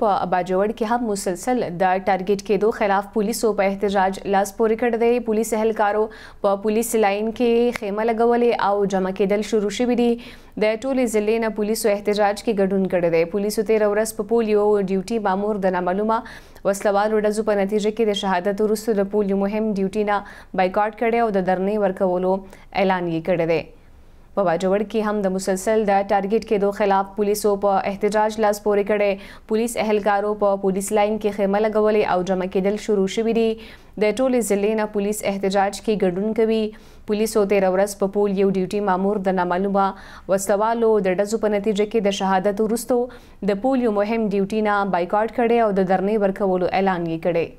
محبوب باجوړ کې هم مسلسل د ټارګټ کېدو خلاف پولیسو په احتجاج لاس پورې کړ دی پولیس اهلکارو په پولیس لاین کې خیمه لګولې او جمع کېدل شروع شوې دي د ټولې ضلع نه پولیسو احتجاج کې ګډون کړی دی پولیسو تیر ورځ په پولیو ډیوټي مامور د نامعلومه وسلوالو ډزو په نتیجه کې د شهادت وروسته د پولیو مهم ډیوټي نه بایکاټ کړی او د درنې ورکولو اعلان یې کړی دی په واجوړ کې هم د مسلسل د ټارګټ کېدو خلاف پولیسو په احتجاج لاس پورې کړي پولیس اهلکارو په پولیس لاین کې خیمه لګولې او جمع کېدل شروع شوې دي د ټولې ضلع نه پولیس احتجاج کې ګډون کوي پولیسو تیر ورځ په پول یو ډیوټي مامور د نامعلومه وسوالو د ډزو په نتیجه کې د شهادت وروستو د پول یو مهم ډیوټي نه بایکاټ کړي او د درنې ورکولو اعلان یې کړی